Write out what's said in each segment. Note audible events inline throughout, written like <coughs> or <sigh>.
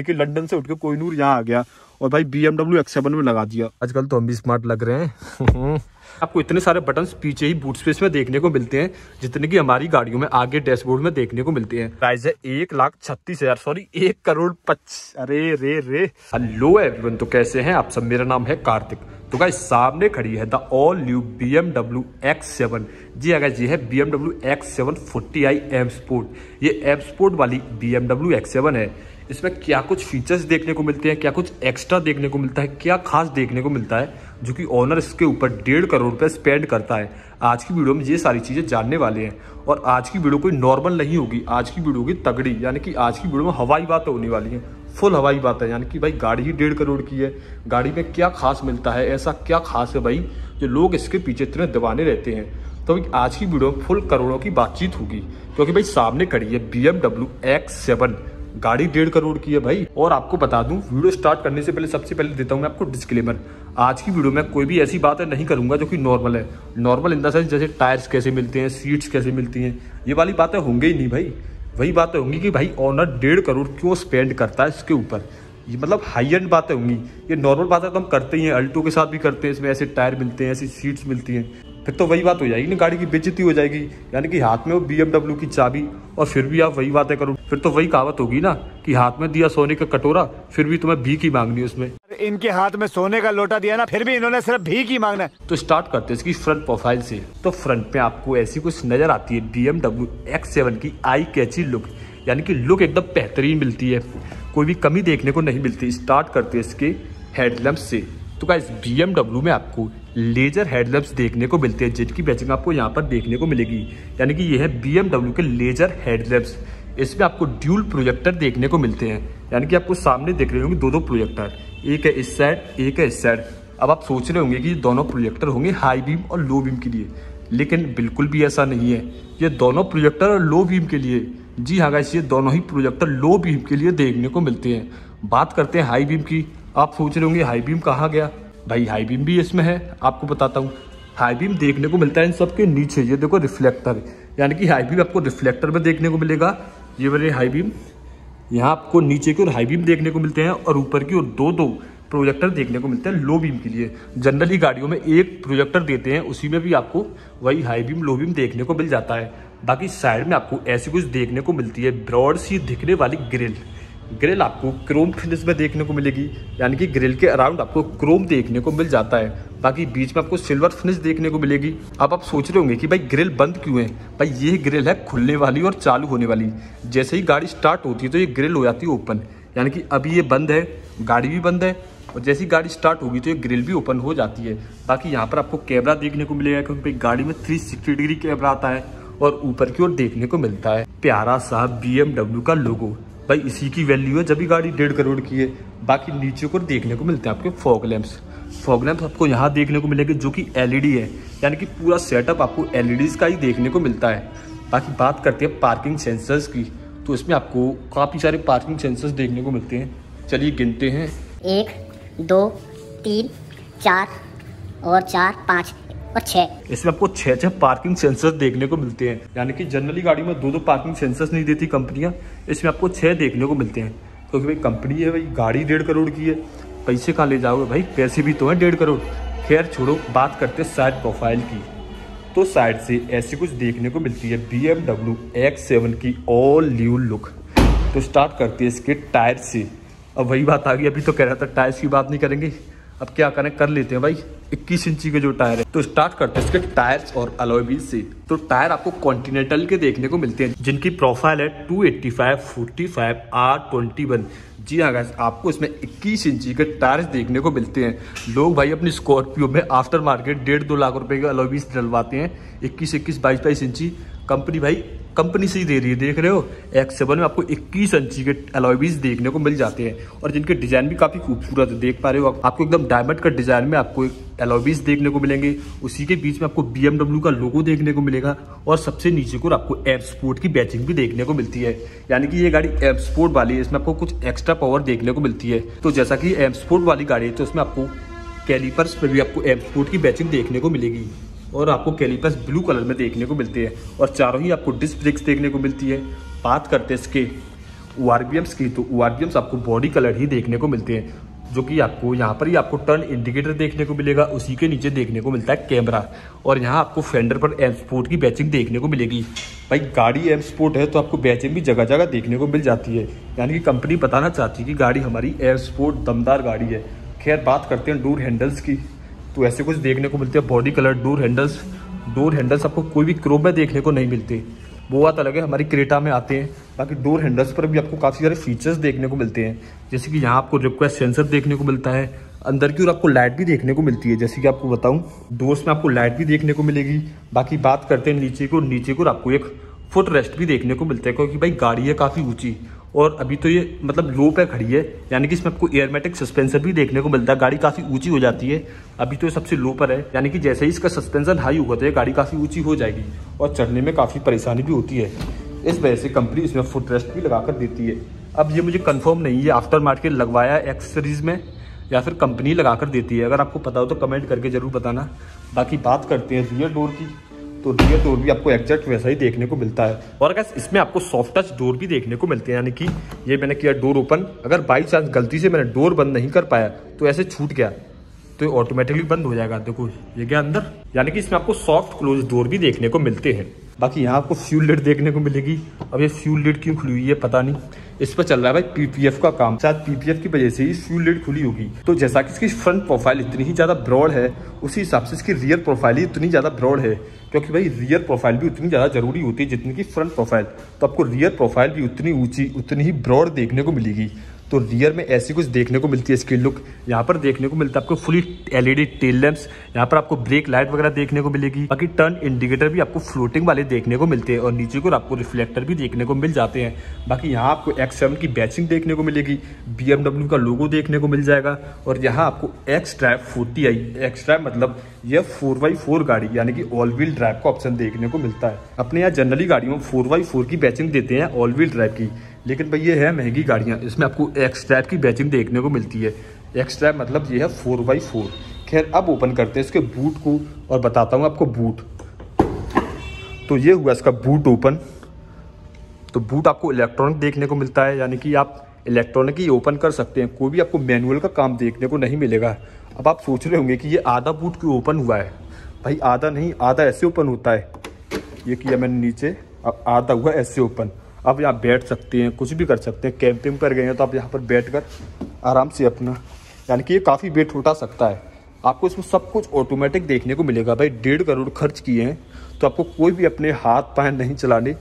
देखिए लंदन से उठ के कोई नूर यहाँ आ गया और भाई बी एमडब्ल्यू एक्स सेवन में लगा दिया आजकल तो हम भी स्मार्ट लग रहे हैं <laughs> आपको इतने सारे बटन पीछे ही बूट स्पेस में देखने को मिलते हैं जितने की हमारी गाड़ियों में आगे डैशबोर्ड में देखने को मिलते हैं प्राइस है एक लाख छत्तीस हजार सॉरी एक करोड़ पच अरे रे रे हेलो एवरीवन तो कैसे हैं आप सब मेरा नाम है कार्तिक तो गाइस सामने खड़ी है the all new B M W X seven जी अगर हाँ ये है B M W X seven forty I M sport ये एम स्पोर्ट वाली B M W X seven है इसमें क्या कुछ फीचर्स देखने को मिलते हैं क्या कुछ एक्स्ट्रा देखने को मिलता है क्या खास देखने को मिलता है जो कि ऑनर इसके ऊपर डेढ़ करोड़ रुपये स्पेंड करता है आज की वीडियो में ये सारी चीज़ें जानने वाले हैं और आज की वीडियो कोई नॉर्मल नहीं होगी आज की वीडियो होगी तगड़ी यानी कि आज की वीडियो में हवाई बात होने वाली है फुल हवाई बात है यानी कि भाई गाड़ी ही डेढ़ करोड़ की है गाड़ी में क्या खास मिलता है ऐसा क्या खास है भाई जो लोग इसके पीछे इतने दबाने रहते हैं तो आज की वीडियो में फुल करोड़ों की बातचीत होगी क्योंकि भाई सामने खड़ी है B M W X seven गाड़ी डेढ़ करोड़ की है भाई और आपको बता दूं वीडियो स्टार्ट करने से पहले सबसे पहले देता हूँ मैं आपको डिस्क्लेमर आज की वीडियो में कोई भी ऐसी बात नहीं करूंगा जो कि नॉर्मल है नॉर्मल इन द सेंस जैसे टायर्स कैसे मिलते हैं सीट्स कैसे मिलती हैं ये वाली बातें होंगी ही नहीं भाई वही बातें होंगी कि भाई ऑनर डेढ़ करोड़ क्यों स्पेंड करता है इसके ऊपर ये मतलब हाई एंड बातें होंगी ये नॉर्मल बातें तो हम करते ही हैं अल्टो के साथ भी करते हैं इसमें ऐसे टायर मिलते हैं ऐसी सीट्स मिलती हैं फिर तो वही बात हो जाएगी ना गाड़ी की बेचती हो जाएगी यानी कि हाथ में वो बी की चाबी और फिर भी आप वही बातें करो फिर तो वही कहावत होगी ना कि हाथ में दिया सोने का कटोरा फिर भी तुम्हें भी की मांगनी उसमें इनके हाथ में सोने का लोटा दिया ना फिर भी इन्होंने सिर्फ भी की मांगना है तो स्टार्ट करते हैं इसकी फ्रंट प्रोफाइल से तो फ्रंट पे आपको ऐसी कुछ नजर आती है बी एमडब्ल्यू एक्स सेवन की आई कैची लुक यानी कि लुक एकदम बेहतरीन मिलती है कोई भी कमी देखने को नहीं मिलती स्टार्ट करते हैं इसके हेडलैम्प से तो क्या बी में आपको लेजर हेडलैम्प्स देखने को मिलते हैं जिनकी बैचिंग आपको यहाँ पर देखने को मिलेगी यानी कि यह है बी के लेजर हेडलैम्प्स इसमें आपको ड्यूल प्रोजेक्टर देखने को मिलते हैं यानी कि आपको सामने देख रहे होंगे दो दो प्रोजेक्टर एक है इस साइड एक है इस साइड अब आप सोच रहे होंगे कि ये दोनों प्रोजेक्टर होंगे हाई बीम और लो बीम के लिए लेकिन बिल्कुल भी ऐसा नहीं है ये दोनों प्रोजेक्टर और लो बीम के लिए जी हाँ गाइस ये दोनों ही प्रोजेक्टर लो बीम के लिए देखने को मिलते हैं बात करते हैं हाई बीम की आप सोच रहे होंगे हाई बीम कहाँ गया भाई हाई बीम भी इसमें है आपको बताता हूँ हाई बीम देखने को मिलता है इन सब के नीचे ये देखो रिफ्लेक्टर यानी कि हाई बीम आपको रिफ्लेक्टर में देखने को मिलेगा ये मेरे हाई बीम यहाँ आपको नीचे की ओर हाई बीम देखने को मिलते हैं और ऊपर की ओर दो दो प्रोजेक्टर देखने को मिलते हैं लो बीम के लिए जनरली गाड़ियों में एक प्रोजेक्टर देते हैं उसी में भी आपको वही हाई बीम लो बीम देखने को मिल जाता है बाकी साइड में आपको ऐसी कुछ देखने को मिलती है ब्रॉड सी दिखने वाली ग्रिल ग्रिल आपको क्रोम फिनिश में देखने को मिलेगी यानी कि ग्रिल के अराउंड आपको क्रोम देखने को मिल जाता है बाकी बीच में आपको सिल्वर फिनिश देखने को मिलेगी अब आप सोच रहे होंगे कि भाई ग्रिल बंद क्यों है भाई ये ग्रिल है खुलने वाली और चालू होने वाली जैसे ही गाड़ी स्टार्ट होती है तो ये ग्रिल हो जाती है ओपन यानी कि अभी ये बंद है गाड़ी भी बंद है और जैसी गाड़ी स्टार्ट होगी तो ये ग्रिल भी ओपन हो जाती है बाकी यहाँ पर आपको कैमरा देखने को मिलेगा क्योंकि गाड़ी में थ्री डिग्री कैमरा आता है और ऊपर की ओर देखने को मिलता है प्यारा सा बी का लोगो भाई इसी की वैल्यू है जब भी गाड़ी डेढ़ करोड़ की है बाकी नीचे को देखने को मिलते हैं आपके फॉग लैम्प्स फॉग लैम्प्स आपको यहाँ देखने को मिलेंगे जो कि एलईडी है यानी कि पूरा सेटअप आपको एल का ही देखने को मिलता है बाकी बात करते हैं पार्किंग सेंसर्स की तो इसमें आपको काफ़ी सारे पार्किंग सेंसर्स देखने को मिलते हैं चलिए गिनते हैं एक दो तीन चार और चार पाँच और छह इसमें आपको छह छह पार्किंग सेंसर देखने को मिलते हैं यानी कि जनरली गाड़ी में दो दो पार्किंग सेंसर नहीं देती कंपनियां इसमें आपको छह देखने को मिलते हैं क्योंकि तो भाई कंपनी है भाई गाड़ी डेढ़ करोड़ की है पैसे कहाँ ले जाओगे भाई पैसे भी तो हैं डेढ़ करोड़ खैर छोड़ो बात करते साइड प्रोफाइल की तो साइड से ऐसी कुछ देखने को मिलती है B M W X seven की ऑल न्यू लुक तो स्टार्ट करती है इसके टायर से अब वही बात आ गई अभी तो कह रहा था टायर्स की बात नहीं करेंगे अब क्या करें कर लेते हैं भाई 21 इंची के जो टायर है तो स्टार्ट करते हैं इसके टायर्स और अलोबी से तो टायर आपको कॉन्टिनेंटल के देखने को मिलते हैं जिनकी प्रोफाइल है 285, ट्वेंटी वन जी हाँ गैस आपको इसमें 21 इंची के टायर्स देखने को मिलते हैं लोग भाई अपनी स्कॉर्पियो में आफ्टर मार्केट डेढ़ दो लाख रुपए के अलोबीस डलवाते हैं इक्कीस इक्कीस बाईस बाईस इंची कंपनी भाई कंपनी से ही दे रही है देख रहे हो एक्स सेवन में आपको 21 इंची के अलॉयबीज देखने को मिल जाते हैं और जिनके डिज़ाइन भी काफ़ी खूबसूरत है देख पा रहे हो आपको एकदम डायमंड का डिज़ाइन में आपको एक एलोबीज देखने को मिलेंगे उसी के बीच में आपको बी का लोगो देखने को मिलेगा और सबसे नीचे को आपको एम स्पोर्ट की बैचिंग भी देखने को मिलती है यानी कि ये गाड़ी एम स्पोर्ट वाली है इसमें आपको कुछ एक्स्ट्रा पावर देखने को मिलती है तो जैसा कि एम स्पोर्ट वाली गाड़ी है तो उसमें आपको कैलीपर्स पर भी आपको एम स्पोर्ट की बैचिंग देखने को मिलेगी और आपको कैलिपस ब्लू कलर में देखने को मिलती है और चारों ही आपको डिस्क ब्रेक्स देखने को मिलती है बात करते हैं इसके ओ की तो ओआरबीएम्स आपको बॉडी कलर ही देखने को मिलते हैं जो कि आपको यहाँ पर ही आपको टर्न इंडिकेटर देखने को मिलेगा उसी के नीचे देखने को मिलता है कैमरा और यहाँ आपको फेंडर पर एम स्पोर्ट की बैचिंग देखने को मिलेगी भाई गाड़ी एम स्पोर्ट है तो आपको बैचिंग भी जगह जगह देखने को मिल जाती है यानी कि कंपनी बताना चाहती है कि गाड़ी हमारी एम स्पोर्ट दमदार गाड़ी है खैर बात करते हैं डोर हैंडल्स की तो ऐसे कुछ देखने को मिलते हैं body colour door handles door handles आपको कोई भी क्रोम में देखने को नहीं मिलते वो बात अलग है हमारी क्रेटा में आते हैं बाकी डोर हैंडल्स पर भी आपको काफ़ी सारे फीचर्स देखने को मिलते हैं जैसे कि यहाँ आपको रिक्वेस्ट सेंसर देखने को मिलता है अंदर की ओर आपको लाइट भी देखने को मिलती है जैसे कि आपको बताऊँ डोर्स में आपको लाइट भी देखने को मिलेगी बाकी बात करते हैं नीचे को नीचे को आपको एक फुट रेस्ट भी देखने को मिलता है क्योंकि भाई गाड़ी है काफ़ी ऊँची और अभी तो ये मतलब लो पे खड़ी है यानी कि इसमें आपको एयरमेटिक सस्पेंसर भी देखने को मिलता है गाड़ी काफ़ी ऊंची हो जाती है अभी तो ये सबसे लो पर है यानी कि जैसे ही इसका सस्पेंसर हाई होगा तो ये गाड़ी काफ़ी ऊंची हो जाएगी और चढ़ने में काफ़ी परेशानी भी होती है इस वजह से कंपनी इसमें रेस्ट भी लगा कर देती है अब ये मुझे कन्फर्म नहीं है आफ्टर मार्केट लगवाया एक्स में या फिर कंपनी लगा कर देती है अगर आपको पता हो तो कमेंट करके ज़रूर बताना बाकी बात करते हैं रियर डोर की तो रियर डोर भी आपको एग्जैक्ट वैसा ही देखने को मिलता है और अगर इसमें आपको सॉफ्ट टच डोर भी देखने को मिलते हैं यानी कि ये मैंने किया डोर ओपन अगर बाई चांस गलती से मैंने डोर बंद नहीं कर पाया तो ऐसे छूट गया तो ऑटोमेटिकली बंद हो जाएगा देखो ये गया अंदर यानी कि इसमें आपको सॉफ्ट क्लोज डोर भी देखने को मिलते हैं बाकी यहाँ आपको फ्यूल लिड देखने को मिलेगी अब ये फ्यूल लिड क्यों खुली हुई है पता नहीं इस पर चल रहा है भाई पीपीएफ का काम शायद पीपीएफ की वजह से ही फ्यूल लिड खुली होगी तो जैसा कि इसकी फ्रंट प्रोफाइल इतनी ही ज़्यादा ब्रॉड है उसी हिसाब से इसकी रियर प्रोफाइल ही इतनी ज़्यादा ब्रॉड है क्योंकि भाई रियर प्रोफाइल भी उतनी ज़्यादा ज़रूरी होती है जितनी कि फ्रंट प्रोफाइल तो आपको रियर प्रोफाइल भी उतनी ऊंची उतनी ही ब्रॉड देखने को मिलेगी तो रियर में ऐसी कुछ देखने को मिलती है स्क्रीन लुक यहाँ पर देखने को मिलता है आपको फुली एलईडी टेल लैंप्स यहाँ पर आपको ब्रेक लाइट वगैरह देखने को मिलेगी बाकी टर्न इंडिकेटर भी आपको फ्लोटिंग वाले देखने को मिलते हैं और नीचे को आपको रिफ्लेक्टर भी देखने को मिल जाते हैं बाकी यहाँ आपको एक्स की बैचिंग देखने को मिलेगी बी का लोगो देखने को मिल जाएगा और यहाँ आपको X drive forty I X drive मतलब यह फोर बाई फोर गाड़ी यानी कि ऑल व्हील ड्राइव का ऑप्शन देखने को मिलता है अपने यहाँ जनरली गाड़ियों में फोर बाई फोर की बैचिंग देते हैं ऑल व्हील ड्राइव की लेकिन भाई ये है महंगी गाड़ियाँ इसमें आपको एक्सट्रैप की बैचिंग देखने को मिलती है एक्सट्रैप मतलब ये है फोर बाई फोर खैर अब ओपन करते हैं इसके बूट को और बताता हूँ आपको बूट तो ये हुआ इसका बूट ओपन तो बूट आपको इलेक्ट्रॉनिक देखने को मिलता है यानी कि आप इलेक्ट्रॉनिक ही ओपन कर सकते हैं कोई भी आपको मैनुअल का काम देखने को नहीं मिलेगा अब आप सोच रहे होंगे कि ये आधा बूट क्यों ओपन हुआ है भाई आधा नहीं आधा ऐसे ओपन होता है ये किया मैंने नीचे अब आधा हुआ ऐसे ओपन आप यहाँ बैठ सकते हैं कुछ भी कर सकते हैं कैंपिंग पर गए हैं तो आप यहाँ पर बैठ कर आराम से अपना यानी कि ये काफ़ी वेट उठा सकता है आपको इसमें सब कुछ ऑटोमेटिक देखने को मिलेगा भाई डेढ़ करोड़ खर्च किए हैं तो आपको कोई भी अपने हाथ पैर नहीं चलाने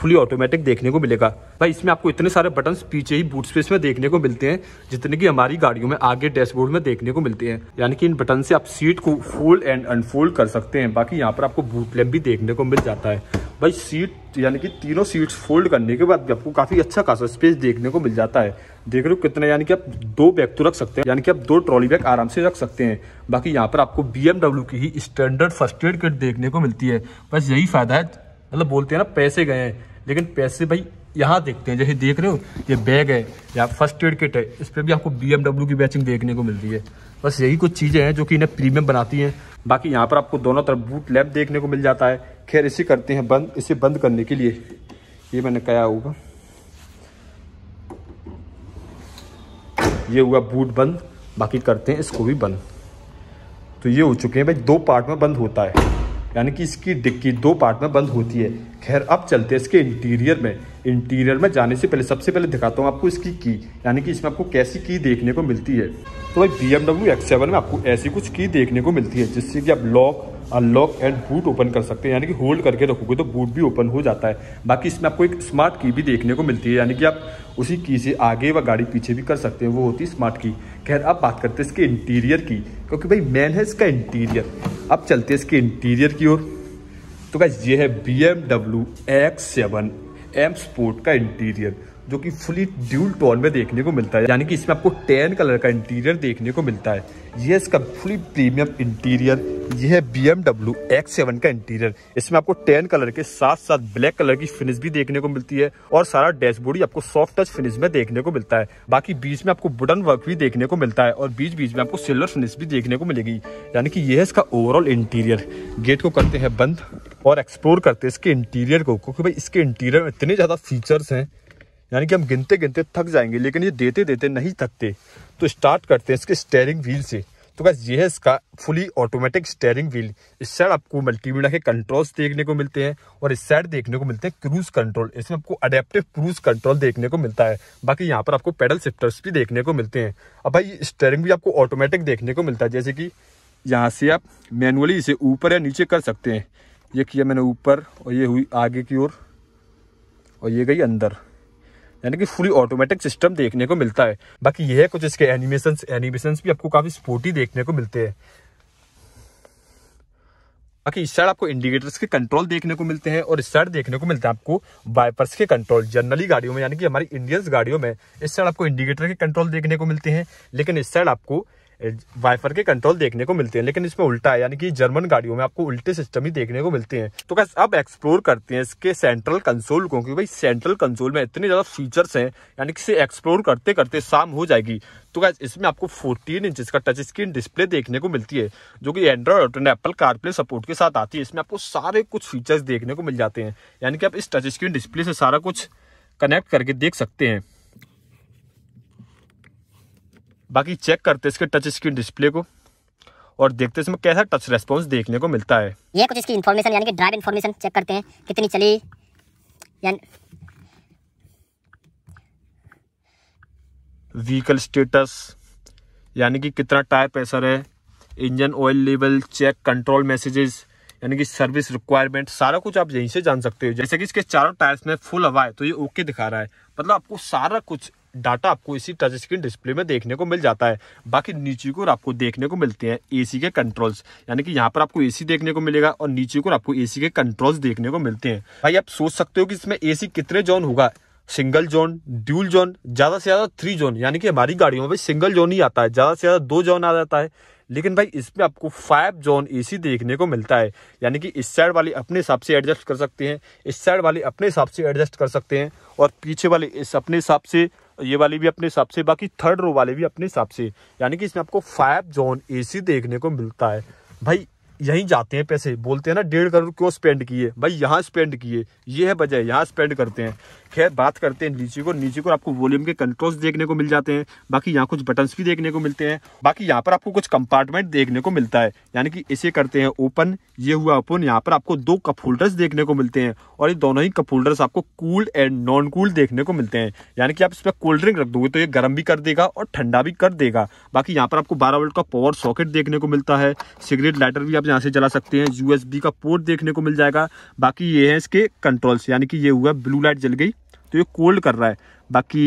फुली ऑटोमेटिक देखने को मिलेगा भाई इसमें आपको इतने सारे बटन्स पीछे ही बूट स्पेस में देखने को मिलते हैं जितने की हमारी गाड़ियों में आगे डैशबोर्ड में देखने को मिलते हैं यानी कि इन बटन से आप सीट को फोल्ड एंड अनफोल्ड कर सकते हैं बाकी यहाँ पर आपको बूट लैम्प भी देखने को मिल जाता है भाई सीट यानी कि तीनों सीट्स फोल्ड करने के बाद भी आपको काफ़ी अच्छा खासा स्पेस देखने को मिल जाता है देख रहे हो कितना यानी कि आप दो बैग तो रख सकते हैं यानी कि आप दो ट्रॉली बैग आराम से रख सकते हैं बाकी यहाँ पर आपको बी की ही स्टैंडर्ड फर्स्ट एड किट देखने को मिलती है बस यही फ़ायदा है मतलब बोलते हैं ना पैसे गए हैं लेकिन पैसे भाई यहाँ देखते हैं जैसे देख रहे हो ये बैग है या फर्स्ट एड किट है इस पर भी आपको बी की बैचिंग देखने को मिलती है बस यही कुछ चीज़ें हैं जो कि इन्हें प्रीमियम बनाती हैं बाकी यहाँ पर आपको दोनों तरफ बूट लैब देखने को मिल जाता है खैर इसे करते हैं बंद इसे बंद करने के लिए ये मैंने कहा होगा ये हुआ बूट बंद बाकी करते हैं इसको भी बंद तो ये हो चुके हैं भाई दो पार्ट में बंद होता है यानी कि इसकी डिक्की दो पार्ट में बंद होती है खैर अब चलते हैं इसके इंटीरियर में इंटीरियर में जाने से पहले सबसे पहले दिखाता हूँ आपको इसकी की यानी कि इसमें आपको कैसी की देखने को मिलती है तो भाई बी एमडब्ल्यू एक्स सेवन में आपको ऐसी कुछ की देखने को मिलती है जिससे कि आप lock unlock and boot open कर सकते हैं यानी कि होल्ड करके रखोगे तो बूट भी ओपन हो जाता है बाकी इसमें आपको एक स्मार्ट की भी देखने को मिलती है यानी कि आप उसी की से आगे व गाड़ी पीछे भी कर सकते हैं वो होती है स्मार्ट की खैर अब बात करते हैं इसके इंटीरियर की क्योंकि भाई मैन है इसका इंटीरियर अब चलते हैं इसके इंटीरियर की ओर तो क्या ये है B M W X seven M sport का इंटीरियर जो कि फुली ड्यूल टोन में देखने को मिलता है यानी कि इसमें आपको टेन कलर का इंटीरियर देखने को मिलता है यह इसका फुली प्रीमियम इंटीरियर यह है B M W X seven का इंटीरियर इसमें आपको टेन कलर के साथ साथ ब्लैक कलर की फिनिश भी देखने को मिलती है और सारा डैशबोर्ड ही आपको सॉफ्ट टच फिनिश में देखने को मिलता है बाकी बीच में आपको वुडन वर्क भी देखने को मिलता है और बीच बीच में आपको सिल्वर फिनिश भी देखने को मिलेगी यानी कि यह है इसका ओवरऑल इंटीरियर गेट को करते हैं बंद और एक्सप्लोर करते हैं इसके इंटीरियर को क्योंकि भाई इसके इंटीरियर में इतने ज़्यादा फीचर्स हैं यानी कि हम गिनते गिनते थक जाएंगे लेकिन ये देते देते नहीं थकते तो स्टार्ट करते हैं इसके स्टेयरिंग व्हील से तो बस ये है इसका फुली ऑटोमेटिक स्टेयरिंग व्हील इस साइड आपको मल्टीमीडिया के कंट्रोल्स देखने को मिलते हैं और इस साइड देखने को मिलते हैं क्रूज कंट्रोल इसमें आपको अडेप्टिव क्रूज कंट्रोल देखने को मिलता है बाकी यहाँ पर आपको पेडल शिफ्टर्स भी देखने को मिलते हैं अब भाई स्टेयरिंग भी आपको ऑटोमेटिक देखने को मिलता है जैसे कि यहाँ से आप मैनुअली इसे ऊपर या नीचे कर सकते हैं ये किया मैंने ऊपर और ये हुई आगे की ओर और, ये गई अंदर यानी कि फुली ऑटोमेटिक सिस्टम देखने को मिलता है बाकी ये है कुछ इसके एनिमेशन एनिमेशन भी आपको काफ़ी स्पोर्टी देखने को मिलते हैं बाकी इस साइड आपको इंडिकेटर्स के कंट्रोल देखने को मिलते हैं और इस साइड देखने को मिलते हैं आपको वाइपर्स के कंट्रोल जनरली गाड़ियों में यानी कि हमारी इंडियंस गाड़ियों में इस साइड आपको इंडिकेटर के कंट्रोल देखने को मिलते हैं लेकिन इस साइड आपको वाइफर के कंट्रोल देखने को मिलते हैं लेकिन इसमें उल्टा है यानी कि जर्मन गाड़ियों में आपको उल्टे सिस्टम ही देखने को मिलते हैं तो कैसे अब एक्सप्लोर करते हैं इसके सेंट्रल कंसोल को क्योंकि भाई सेंट्रल कंसोल में इतने ज़्यादा फीचर्स हैं यानी कि इसे एक्सप्लोर करते करते शाम हो जाएगी तो क्या इसमें आपको फोर्टीन इंच का टच स्क्रीन डिस्प्ले देखने को मिलती है जो कि एंड्रॉयड और एप्पल कारप्ले सपोर्ट के साथ आती है इसमें आपको सारे कुछ फीचर्स देखने को मिल जाते हैं यानी कि आप इस टच स्क्रीन डिस्प्ले से सारा कुछ कनेक्ट करके देख सकते हैं बाकी चेक करते इसके टच स्क्रीन डिस्प्ले को और देखते इसमें कैसा टच रेस्पॉन्स देखने को मिलता है ये कुछ इसकी इन्फॉर्मेशन यानी कि ड्राइव इन्फॉर्मेशन चेक करते हैं कितनी चली व्हीकल स्टेटस यानी कि कितना टायर प्रेशर है engine oil level check control messages यानी कि सर्विस रिक्वायरमेंट सारा कुछ आप यहीं से जान सकते हो जैसे कि इसके चारों टायर्स में फुल हवा है तो ये ओके दिखा रहा है मतलब आपको सारा कुछ डाटा आपको इसी टच स्क्रीन डिस्प्ले में देखने को मिल जाता है बाकी नीचे को आपको देखने को मिलते हैं एसी के कंट्रोल्स यानी कि यहाँ पर आपको एसी देखने को मिलेगा और नीचे को आपको एसी के कंट्रोल्स देखने को मिलते हैं भाई आप सोच सकते हो कि इसमें ए कितने जोन होगा सिंगल जोन ड्यूल जोन ज़्यादा से ज़्यादा थ्री जोन यानी कि हमारी गाड़ियों में सिंगल जोन ही आता है ज़्यादा से ज़्यादा दो जोन आ जाता है लेकिन भाई इसमें आपको फाइव जोन एसी देखने को मिलता है यानी कि इस साइड वाले अपने हिसाब से एडजस्ट कर सकते हैं इस साइड वाले अपने हिसाब से एडजस्ट कर सकते हैं और पीछे वाले इस अपने हिसाब से ये वाली भी अपने हिसाब से बाकी थर्ड रो वाले भी अपने हिसाब से यानी कि इसमें आपको फाइव जोन एसी देखने को मिलता है भाई यहीं जाते हैं पैसे बोलते हैं ना डेढ़ करोड़ क्यों स्पेंड किए भाई यहाँ स्पेंड किए ये है वजह यहाँ स्पेंड करते हैं खैर बात करते हैं नीचे को नीचे को आपको वॉल्यूम के कंट्रोल्स देखने को मिल जाते हैं बाकी यहाँ कुछ बटन्स भी देखने को मिलते हैं बाकी यहाँ पर आपको कुछ कंपार्टमेंट देखने को मिलता है यानी कि इसे करते हैं ओपन ये हुआ ओपन यहाँ पर आपको दो कप होल्डर्स देखने को मिलते हैं और ये दोनों ही कप होल्डर्स आपको कूल एंड नॉन कूल देखने को मिलते हैं यानी कि आप इस पर कोल्ड ड्रिंक रख दोगे तो ये गर्म भी कर देगा और ठंडा भी कर देगा बाकी यहाँ पर आपको बारह वोल्ट का पावर सॉकेट देखने को मिलता है सिगरेट लाइटर भी आप आप यहाँ से जला सकते हैं यू का पोर्ट देखने को मिल जाएगा बाकी ये है इसके कंट्रोल्स यानी कि ये हुआ ब्लू लाइट जल गई तो ये कोल्ड कर रहा है बाकी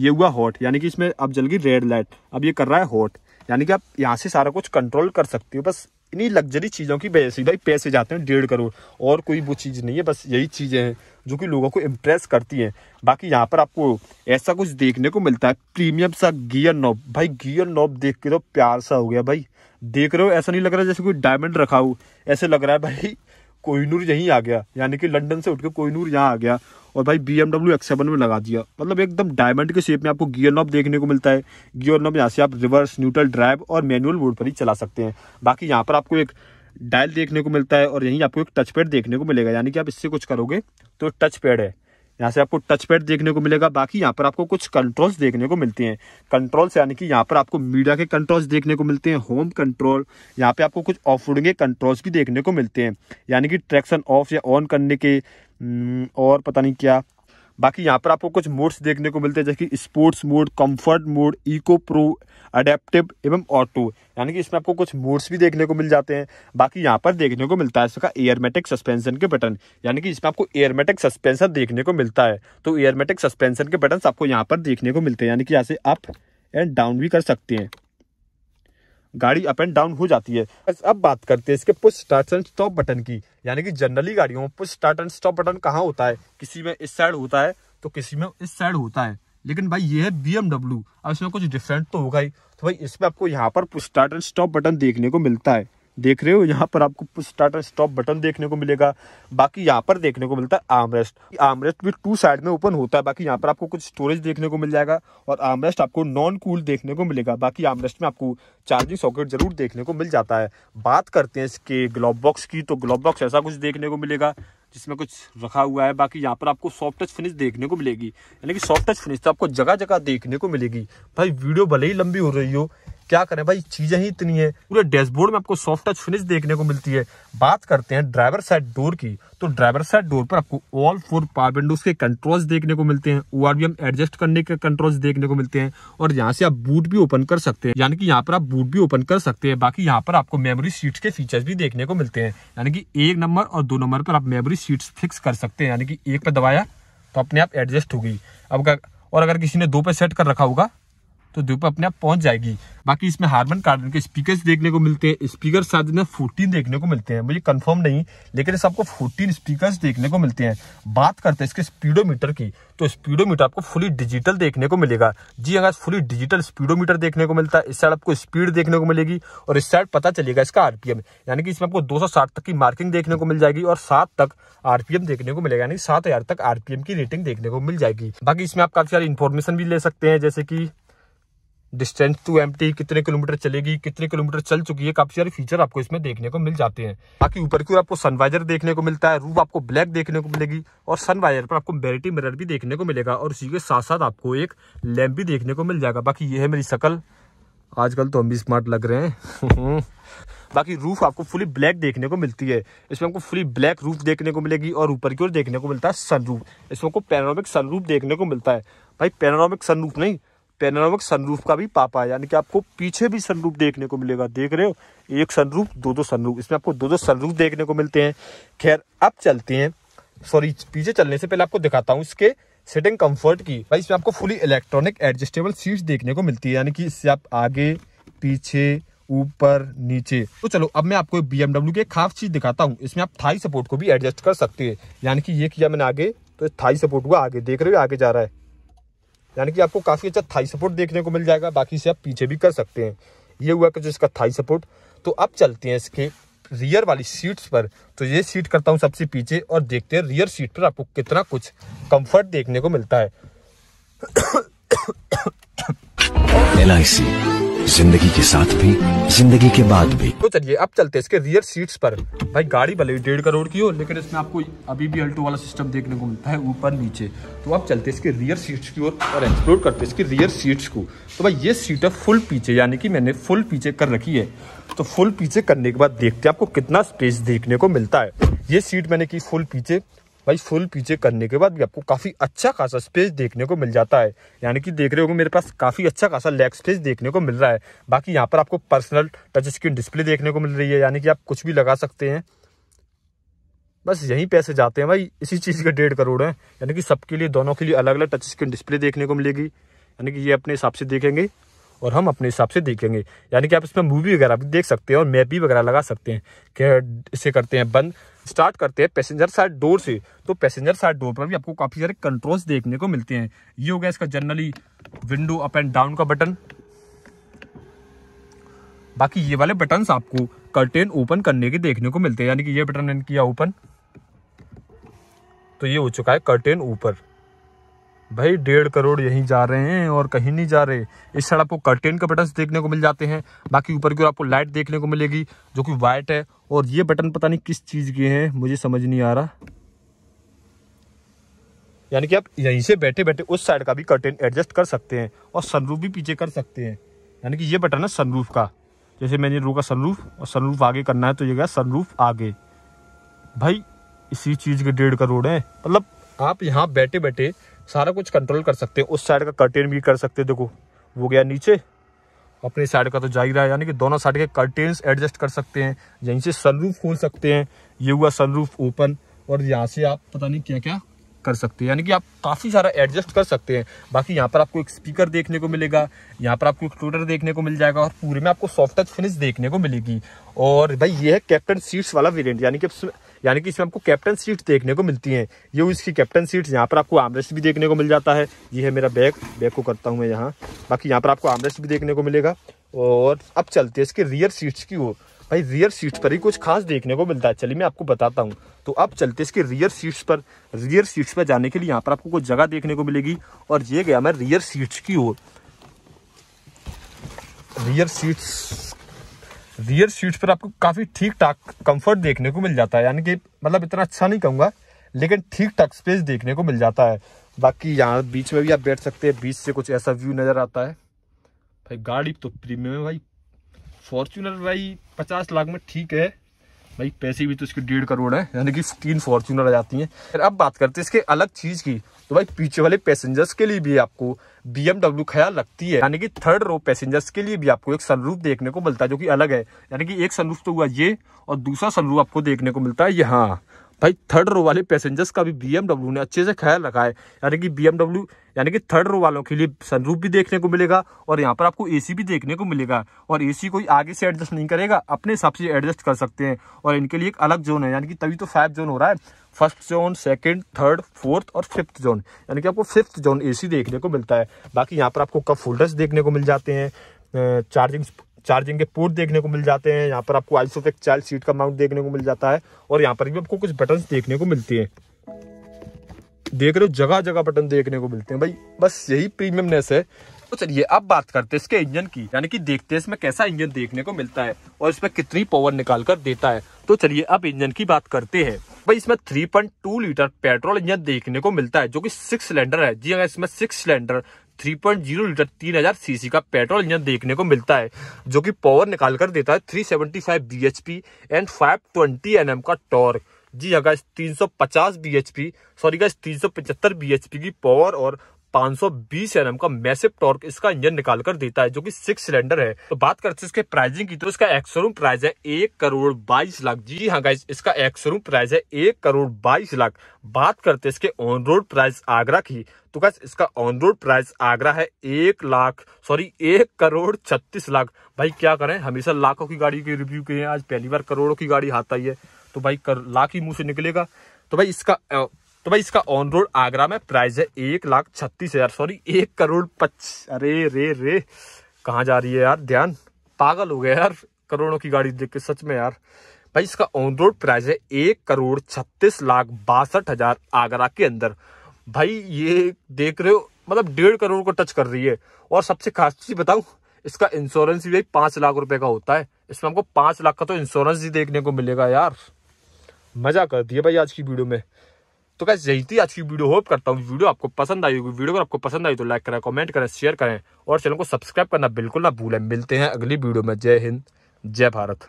ये हुआ हॉट यानी कि इसमें अब जल गई रेड लाइट अब ये कर रहा है हॉट यानी कि आप यहाँ से सारा कुछ कंट्रोल कर सकते हो बस इन्हीं लग्जरी चीज़ों की वजह से भाई पैसे जाते हैं डेढ़ करोड़ और कोई वो चीज़ नहीं है बस यही चीज़ें हैं जो कि लोगों को इम्प्रेस करती हैं बाकी यहाँ पर आपको ऐसा कुछ देखने को मिलता है प्रीमियम सा गियर नॉब भाई गियर नॉब देख के तो प्यार सा हो गया भाई देख रहे हो ऐसा नहीं लग रहा जैसे कोई डायमंड रखा हो ऐसे लग रहा है भाई कोहिनूर यहीं आ गया यानी कि लंदन से उठ के कोहिनूर यहाँ आ गया और भाई बी एमडब्ल्यू एक्स सेवन में लगा दिया मतलब एकदम डायमंड के शेप में आपको गियर नॉब देखने को मिलता है गियर नॉब यहाँ से आप रिवर्स न्यूट्रल ड्राइव और मैनुअल मोड पर ही चला सकते हैं बाकी यहाँ पर आपको एक डायल देखने को मिलता है और यहीं आपको एक टच पैड देखने को मिलेगा यानी कि आप इससे कुछ करोगे तो टच पैड है यहाँ से आपको टच पैड देखने को मिलेगा बाकी यहाँ पर आपको कुछ कंट्रोल्स देखने को मिलते हैं कंट्रोल्स यानी कि यहाँ पर आपको मीडिया के कंट्रोल्स देखने को मिलते हैं होम कंट्रोल यहाँ पे आपको कुछ ऑफ के कंट्रोल्स भी देखने को मिलते हैं यानी कि ट्रैक्शन ऑफ या ऑन करने के हम्म, और पता नहीं क्या बाकी यहाँ पर आपको कुछ मोड्स देखने को मिलते हैं जैसे कि sports mode comfort mode eco pro adaptive एवं ऑटो यानी कि इसमें आपको कुछ मोड्स भी देखने को मिल जाते हैं बाकी यहाँ पर देखने को मिलता है इसका एयरमेटिक सस्पेंशन के बटन यानी कि इसमें आपको एयरमेटिक सस्पेंशन देखने को मिलता है तो एयरमेटिक सस्पेंशन के बटन आपको यहाँ पर देखने को मिलते हैं यानी कि यहाँ से अप एंड डाउन भी कर सकते हैं गाड़ी अप एंड डाउन हो जाती है बस अब बात करते हैं इसके push start and stop button की यानी कि जनरली गाड़ियों में push start and stop button कहाँ होता है किसी में इस साइड होता है तो किसी में इस साइड होता है लेकिन भाई ये है बी अब इसमें कुछ डिफरेंट तो होगा ही तो भाई इसमें आपको यहाँ पर push start and stop button देखने को मिलता है देख रहे हो यहाँ पर आपको स्टार्ट स्टॉप बटन देखने को मिलेगा बाकी यहाँ पर देखने को मिलता है आमरेस्ट आमरेस्ट भी टू साइड में ओपन होता है बाकी यहाँ पर आपको कुछ स्टोरेज देखने को मिल जाएगा और आमरेस्ट आपको नॉन कूल देखने को मिलेगा बाकी आमरेस्ट में आपको चार्जिंग सॉकेट जरूर देखने को मिल जाता है बात करते हैं इसके ग्लोब बॉक्स की तो ग्लोब बॉक्स ऐसा कुछ देखने को मिलेगा जिसमें कुछ रखा हुआ है बाकी यहाँ पर आपको सॉफ्ट टच फिनिश देखने को मिलेगी यानी कि सॉफ्ट टच फिनिश तो आपको जगह जगह देखने को मिलेगी भाई वीडियो भले ही लंबी हो रही हो क्या करें भाई चीजें ही इतनी है पूरे डैशबोर्ड में आपको सॉफ्ट टच फिनिश देखने को मिलती है बात करते हैं ड्राइवर साइड डोर की तो ड्राइवर साइड डोर पर आपको ऑल फोर पावर विंडोज के कंट्रोल्स देखने को मिलते हैं ओ एडजस्ट करने के कंट्रोल्स देखने को मिलते हैं और यहाँ से आप बूट भी ओपन कर सकते हैं यानी कि यहाँ पर आप बूट भी ओपन कर सकते हैं बाकी यहाँ पर आपको मेमोरी सीट्स के फीचर्स भी देखने को मिलते हैं यानी कि एक नंबर और दो नंबर पर आप मेमोरी सीट्स फिक्स कर सकते हैं यानी कि एक पर दबाया तो अपने आप एडजस्ट हो गई अब और अगर किसी ने दो पे सेट कर रखा होगा तो धूप अपने आप पहुंच जाएगी बाकी इसमें हार्मन कार्डन के स्पीकर्स देखने को मिलते हैं स्पीकर शायद में फोर्टीन देखने को मिलते हैं मुझे कंफर्म नहीं लेकिन इस आपको फोर्टीन स्पीकर देखने को मिलते हैं बात करते हैं इसके स्पीडोमीटर की तो स्पीडोमीटर आपको फुली डिजिटल देखने को मिलेगा जी अगर फुली डिजिटल स्पीडोमीटर देखने को मिलता है इस साइड आपको स्पीड देखने को मिलेगी और इस साइड पता चलेगा इसका आरपीएम यानी कि इसमें आपको दो तक की मार्किंग देखने को मिल जाएगी और सात तक आरपीएम देखने को मिलेगा यानी सात तक आरपीएम की रेटिंग देखने को मिल जाएगी बाकी इसमें आप काफी सारी इन्फॉर्मेशन भी ले सकते हैं जैसे की डिस्टेंस टू एम कितने किलोमीटर चलेगी कितने किलोमीटर चल चुकी है काफी सारे फीचर आपको इसमें देखने को मिल जाते हैं बाकी ऊपर की ओर आपको सनवाइजर देखने को मिलता है रूफ आपको ब्लैक देखने को मिलेगी और सनवाइजर पर आपको बेरिटी मिरर भी देखने को मिलेगा और उसी के साथ साथ आपको एक लैम्प भी देखने को मिल जाएगा बाकी ये है मेरी शकल आजकल तो हम भी स्मार्ट लग रहे हैं <laughs> बाकी रूफ आपको फुली ब्लैक देखने को मिलती है इसमें आपको फुली ब्लैक रूफ देखने को मिलेगी और ऊपर की ओर देखने को मिलता है सनरूफ इसमें आपको पैनोरामिक सनरूफ देखने को मिलता है भाई पैनोरामिक सनरूफ नहीं पैनोरामिक सनरूफ का भी पापा है यानी कि आपको पीछे भी सनरूफ देखने को मिलेगा देख रहे हो एक सनरूफ दो दो सनरूफ इसमें आपको दो दो सनरूफ देखने को मिलते हैं खैर अब चलते हैं सॉरी पीछे चलने से पहले आपको दिखाता हूँ इसके सिटिंग कंफर्ट की भाई इसमें आपको फुली इलेक्ट्रॉनिक एडजस्टेबल सीट देखने को मिलती है यानी कि इससे आप आगे पीछे ऊपर नीचे तो चलो अब मैं आपको बी एमडब्ल्यू की एक खास चीज दिखाता हूँ इसमें आप थाई सपोर्ट को भी एडजस्ट कर सकते हैं यानी कि ये किया मैंने आगे तो थाई सपोर्ट हुआ आगे देख रहे हो आगे जा रहा है यानी कि आपको काफ़ी अच्छा थाई सपोर्ट देखने को मिल जाएगा बाकी से आप पीछे भी कर सकते हैं ये हुआ कि जो इसका थाई सपोर्ट तो अब चलते हैं इसके रियर वाली सीट्स पर तो ये सीट करता हूँ सबसे पीछे और देखते हैं रियर सीट पर आपको कितना कुछ कम्फर्ट देखने को मिलता है एल <coughs> जिंदगी के साथ भी जिंदगी के बाद भी तो चलिए अब चलते इसके रियर सीट्स पर भाई गाड़ी भले डेढ़ करोड़ की हो लेकिन इसमें आपको अभी भी अल्टो वाला सिस्टम देखने को मिलता है ऊपर नीचे तो अब चलते इसके रियर सीट्स की ओर और एक्सप्लोर करते इसके रियर सीट्स को तो भाई ये सीट है फुल पीछे यानी कि मैंने फुल पीछे कर रखी है तो फुल पीछे करने के बाद देखते हैं आपको कितना स्पेस देखने को मिलता है ये सीट मैंने की फुल पीछे भाई फुल पीछे करने के बाद भी आपको काफ़ी अच्छा खासा स्पेस देखने को मिल जाता है यानी कि देख रहे हो मेरे पास काफ़ी अच्छा खासा लेग स्पेस देखने को मिल रहा है बाकी यहाँ पर आपको पर्सनल टच स्क्रीन डिस्प्ले देखने को मिल रही है यानी कि आप कुछ भी लगा सकते हैं बस यहीं पैसे जाते हैं भाई इसी चीज़ के डेढ़ करोड़ हैं यानी कि सबके लिए दोनों के लिए अलग अलग टच स्क्रीन डिस्प्ले देखने को मिलेगी यानी कि ये अपने हिसाब से देखेंगे और हम अपने हिसाब से देखेंगे यानी कि आप इसमें मूवी वगैरह भी देख सकते हैं और मैप भी वगैरह लगा सकते हैं क्या इसे करते हैं बंद स्टार्ट करते हैं पैसेंजर साइड डोर से तो पैसेंजर साइड डोर पर भी आपको काफ़ी सारे कंट्रोल्स देखने को मिलते हैं ये हो गया इसका generally window up and down का बटन बाकी ये वाले बटन आपको कर्टेन ओपन करने के देखने को मिलते हैं यानी कि ये बटन मैंने किया ओपन तो ये हो चुका है कर्टेन ऊपर भाई डेढ़ करोड़ यहीं जा रहे हैं और कहीं नहीं जा रहे इस साइड आपको कर्टेन का बटन देखने को मिल जाते हैं बाकी ऊपर की ओर आपको लाइट देखने को मिलेगी जो कि वाइट है और ये बटन पता नहीं किस चीज़ के हैं मुझे समझ नहीं आ रहा यानी कि आप यहीं से बैठे बैठे उस साइड का भी कर्टेन एडजस्ट कर सकते हैं और सनरूफ भी पीछे कर सकते हैं यानी कि ये बटन है सनरूफ का जैसे मैंने रोका सनरूफ और सनरूफ आगे करना है तो ये गया सनरूफ आगे भाई इसी चीज़ के डेढ़ करोड़ है मतलब आप यहाँ बैठे बैठे सारा कुछ कंट्रोल कर सकते हैं उस साइड का कर्टेन भी कर सकते हैं देखो वो गया नीचे अपनी साइड का तो जा ही रहा है यानी कि दोनों साइड के कर्टेन्स एडजस्ट कर सकते हैं यहीं से सनरूफ खोल सकते हैं ये हुआ सनरूफ ओपन और यहाँ से आप पता नहीं क्या क्या कर सकते हैं यानी कि आप काफ़ी सारा एडजस्ट कर सकते हैं बाकी यहाँ पर आपको एक स्पीकर देखने को मिलेगा यहाँ पर आपको एक एक्सक्लूडर देखने को मिल जाएगा और पूरे में आपको सॉफ्ट टच फिनिश देखने को मिलेगी और भाई ये है कैप्टन सीट्स वाला वेरियंट यानी कि यानी कि इसमें आपको कैप्टन सीट देखने को मिलती हैं ये इसकी कैप्टन सीट यहाँ पर आपको आमरेस्ट भी देखने को मिल जाता है ये है मेरा बैग बैग को करता हूँ मैं यहाँ बाकी यहाँ पर आपको आमरेस्ट भी देखने को मिलेगा और अब चलते हैं इसके रियर सीट्स की ओर भाई रियर सीट्स पर ही कुछ खास देखने को मिलता है चलिए मैं आपको बताता हूँ तो अब चलते इसके रियर सीट्स पर रियर सीट्स पर जाने के लिए यहाँ पर आपको कुछ जगह देखने को मिलेगी और ये गया मैं रियर सीट्स की ओर रियर सीट्स रियर सीट्स पर आपको काफ़ी ठीक ठाक कंफर्ट देखने को मिल जाता है यानी कि मतलब इतना अच्छा नहीं कहूँगा लेकिन ठीक ठाक स्पेस देखने को मिल जाता है बाकी यहाँ बीच में भी आप बैठ सकते हैं बीच से कुछ ऐसा व्यू नज़र आता है भाई गाड़ी तो प्रीमियम है भाई फॉर्चूनर भाई पचास लाख में ठीक है भाई पैसे भी तो इसके डेढ़ करोड़ है यानी कि तीन फॉर्चूनर आ जाती हैं फिर अब बात करते हैं इसके अलग चीज़ की तो भाई पीछे वाले पैसेंजर्स के लिए भी आपको बी एमडब्ल्यू ख्याल रखती है यानी कि थर्ड रो पैसेंजर्स के लिए भी आपको एक सनरूफ देखने को मिलता है जो कि अलग है यानी कि एक सनरूफ तो हुआ ये और दूसरा सनरूफ आपको देखने को मिलता है यहाँ भाई थर्ड रो वाले पैसेंजर्स का भी बीएमडब्ल्यू ने अच्छे से ख्याल रखा है यानी कि बीएमडब्ल्यू यानी कि थर्ड रो वालों के लिए सनरूफ भी देखने को मिलेगा और यहाँ पर आपको एसी भी देखने को मिलेगा और एसी कोई आगे से एडजस्ट नहीं करेगा अपने हिसाब से एडजस्ट कर सकते हैं और इनके लिए एक अलग जोन है यानी कि तभी तो फाइव जोन हो रहा है first zone second third fourth और फिफ्थ जोन यानी कि आपको फिफ्थ जोन ए देखने को मिलता है बाकी यहाँ पर आपको कप होल्डर्स देखने को मिल जाते हैं चार्जिंग चार्जिंग के पोर्ट देखने को मिल जाते हैं यहाँ पर आपको आइसोफेक चाइल्ड सीट का माउंट देखने को मिल जाता है और यहाँ पर भी आपको कुछ बटन देखने को मिलती है देख रहे हो जगह जगह बटन देखने को मिलते हैं भाई बस यही प्रीमियमनेस है तो चलिए अब बात करते हैं इसके इंजन की यानी कि देखते हैं इसमें कैसा इंजन देखने को मिलता है और इसमें कितनी पावर निकाल कर देता है तो चलिए अब इंजन की बात करते हैं भाई इसमें three point two litre petrol engine देखने को मिलता है जो कि सिक्स सिलेंडर है जी हाँ इसमें six cylinder three point zero litre तीन हजार सीसी का पेट्रोल इंजन देखने को मिलता है जो कि पावर निकाल कर देता है three seventy five B H P and five twenty N M का टॉर्क जी हाँ guys H P sorry guys H P की पावर और 520 एनएम का मैसिव टॉर्क इसका इंजन निकाल कर देता है जो कि सिक्स सिलेंडर है तो बात करते हैं इसके प्राइसिंग की तो इसका एक्सोरूम प्राइस है एक करोड़ बाईस लाख जी हाँ गाइस इसका एक्सोरूम प्राइस है एक करोड़ बाईस लाख बात करते हैं इसके ऑन रोड प्राइस आगरा की तो गाइस इसका ऑन रोड प्राइस आगरा है एक लाख सॉरी एक करोड़ छत्तीस लाख भाई क्या करें हमेशा लाखों की गाड़ी के रिव्यू किए हैं आज पहली बार करोड़ों की गाड़ी हाथ आई है तो भाई कर लाख ही मुंह से निकलेगा तो भाई इसका तो भाई इसका ऑन रोड आगरा में प्राइस है एक लाख छत्तीस हज़ार सॉरी एक करोड़ पच अरे रे रे कहा जा रही है यार ध्यान पागल हो गया यार करोड़ों की गाड़ी देख के सच में यार भाई इसका ऑन रोड प्राइस है एक करोड़ छत्तीस लाख बासठ हज़ार आगरा के अंदर भाई ये देख रहे हो मतलब डेढ़ करोड़ को टच कर रही है और सबसे खास चीज़ बताऊ इसका इंश्योरेंस भी भाई पांच लाख रुपए का होता है इसमें हमको पांच लाख का तो इंश्योरेंस ही देखने को मिलेगा यार मज़ा कर दिया भाई आज की वीडियो में तो कैसे जल्दी आज की वीडियो होप करता हूँ वीडियो आपको पसंद आई होगी वीडियो अगर आपको पसंद आई तो लाइक करें कमेंट करें शेयर करें और चैनल को सब्सक्राइब करना बिल्कुल ना भूलें मिलते हैं अगली वीडियो में जय हिंद जय भारत